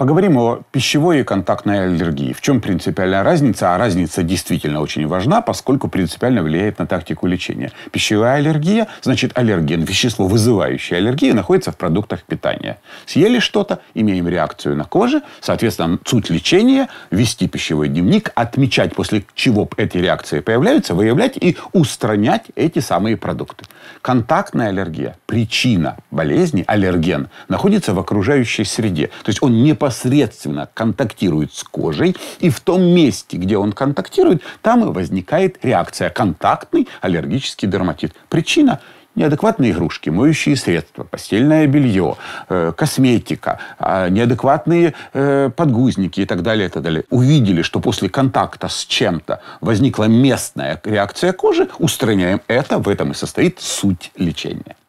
Поговорим о пищевой и контактной аллергии. В чем принципиальная разница? А разница действительно очень важна, поскольку принципиально влияет на тактику лечения. Пищевая аллергия, значит аллерген, вещество, вызывающее аллергию, находится в продуктах питания. Съели что-то, имеем реакцию на коже, соответственно, суть лечения – вести пищевой дневник, отмечать, после чего эти реакции появляются, выявлять и устранять эти самые продукты. Контактная аллергия, причина болезни, аллерген, находится в окружающей среде. То есть он не по непосредственно контактирует с кожей, и в том месте, где он контактирует, там и возникает реакция. Контактный аллергический дерматит. Причина неадекватные игрушки, моющие средства, постельное белье, э, косметика, э, неадекватные э, подгузники и так далее, и так далее. Увидели, что после контакта с чем-то возникла местная реакция кожи, устраняем это, в этом и состоит суть лечения.